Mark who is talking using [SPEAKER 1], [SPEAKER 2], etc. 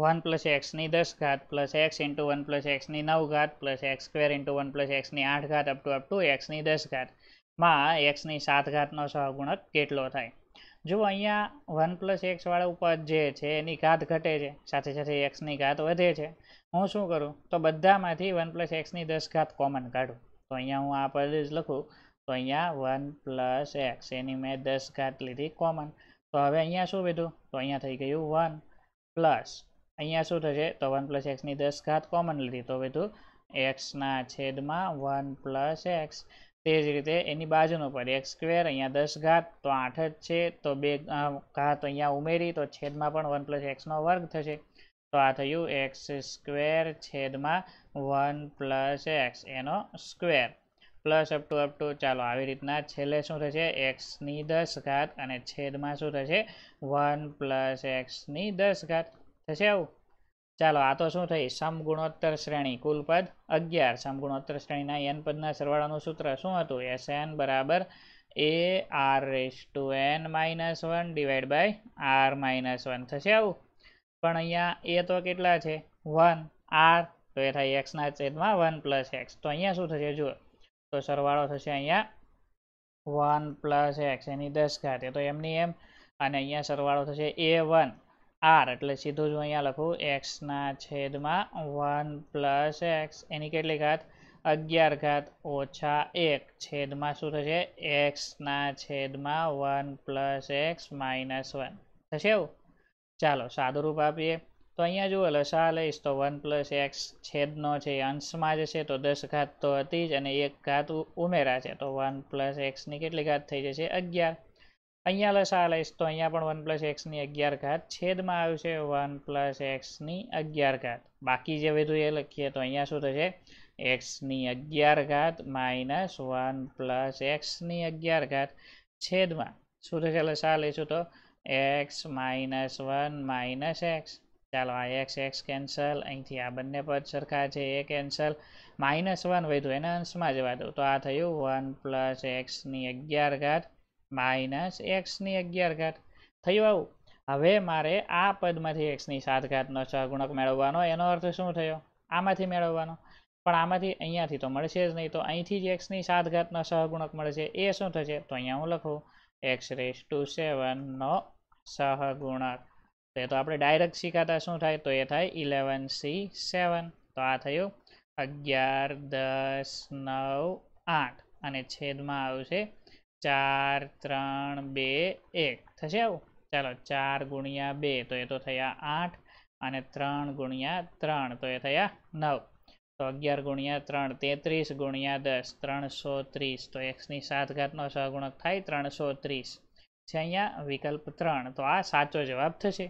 [SPEAKER 1] one plus એક્સની દસ ઘાત plus x into one plus એક્સની નવ ઘાત plus x square into one plus એક્સની આઠ ઘાત અપ ટુ અપ ટુ એક્સની દસ ઘાતમાં એક્સની સાત ઘાતનો સહગુણક કેટલો થાય જો અહીંયા વન પ્લસ એક્સવાળું ઉપર જે છે એની ઘાત ઘટે છે સાથે સાથે એક્સની ઘાત વધે છે હું શું કરું તો બધામાંથી વન પ્લસ એક્સની દસ ઘાત કોમન કાઢું તો અહીંયા હું આ પદ જ લખું તો અહીંયા વન પ્લસ એક્સ એની મેં દસ ઘાત લીધી કોમન તો હવે અહીંયા શું વધ્યું તો અહીંયા થઈ ગયું વન પ્લસ અહીંયા શું થશે તો વન પ્લસ એક્સની દસ ઘાત કોમન લીધી તો બધું એક્સના છેદમાં વન પ્લસ એક્સ તે જ રીતે એની બાજુનો પદ એક્સ સ્ક્વેર અહીંયા દસ ઘાત તો આઠ જ છે તો બે ઘાત અહીંયા ઉમેરી તો છેદમાં પણ વન પ્લસ એક્સનો વર્ગ થશે તો આ થયું એક્સ સ્ક્વેર છેદમાં વન પ્લસ એક્સ એનો square plus up to up to ચાલો આવી રીતના છેલ્લે શું થશે એક્સની દસ ઘાત અને છેદમાં શું થશે વન પ્લસ એક્સની દસ ઘાત થશે આવું ચાલો આ તો શું થઈ સમગુણોત્તર શ્રેણી કુલ પદ અગિયાર સમગુણોત્તર શ્રેણીના એન પદના સરવાળાનું સૂત્ર શું હતું એસ એન બરાબર A R raise to N minus one divide by R minus one થશે આવું પણ અહીંયા એ તો કેટલા છે વન આર તો એ થાય એક્સના છેદમાં વન પ્લસ એક્સ તો અહીંયા શું થશે જુઓ તો સરવાળો થશે અહીંયા વન પ્લસ એક્સ એની દસ ખાતે તો એમની એમ અને અહીંયા સરવાળો થશે એ વન આર એટલે સીધું જ હું અહીંયા લખું એક્સના છેદમાં વન પ્લસ એક્સ એની કેટલી ઘાત અગિયાર ઘાત ઓછા એક છેદમાં શું થશે એક્સના છેદમાં one plus x minus one થશે એવું ચાલો સાદુરૂપ આપીએ તો અહીંયા જુઓ લસા લઈશ તો વન પ્લસ એક્સ છેદનો છે અંશમાં જ છે તો દસ ઘાત તો હતી જ અને એક ઘાત ઉમેરા છે તો વન પ્લસ એક્સની કેટલી ઘાત થઈ જશે અગિયાર અહીંયા લસા લઈશ તો અહીંયા પણ વન પ્લસ એક્સની અગિયાર ઘાત છેદમાં આવ્યું છે વન પ્લસ એક્સની અગિયાર ઘાત બાકી જે વધુ એ લખીએ તો અહીંયા શું થશે એક્સની અગિયાર ઘાત માઇનસ વન પ્લસ એક્સની અગિયાર ઘાત છેદમાં શું થશે લસા લઈશું તો x minus one minus x ચાલો આ એક્સ એક્સ કેન્સલ અહીંથી આ બંને પદ સરખા છે એ કેન્સલ માઇનસ વન વધ્યું એના અંશમાં જવા દઉં તો આ થયું વન પ્લસ એક્સની અગિયાર ઘાત માઇનસ એક્સની અગિયાર ઘાત થયું આવું હવે મારે આ પદમાંથી એક્સની સાત ઘાતનો સહગુણક મેળવવાનો એનો અર્થ શું થયો આમાંથી મેળવવાનો પણ આમાંથી અહીંયાથી તો મળશે જ નહીં તો અહીંથી જ એક્સની સાત ઘાતનો સહગુણક મળશે એ શું થશે તો અહીંયા હું લખું એક્સ રેસ ટુ સેવનનો સહગુણક તો એ તો આપણે ડાયરેક્ટ શીખાતા શું થાય તો એ થાય ઇલેવન સી સેવન તો આ થયું અગિયાર દસ નવ આઠ અને છેદમાં આવશે ચાર ત્રણ બે એક થશે આવું ચાલો ચાર ગુણ્યા બે તો એ તો થયા આઠ અને ત્રણ ગુણ્યા ત્રણ તો એ થયા નવ તો અગિયાર ગુણ્યા ત્રણ તેત્રીસ ગુણ્યા દસ ત્રણસો ત્રીસ તો એક્સની સાત ઘાતનો સહગુણક થાય ત્રણસો ત્રીસ છે અહીંયા વિકલ્પ ત્રણ તો આ સાચો જવાબ થશે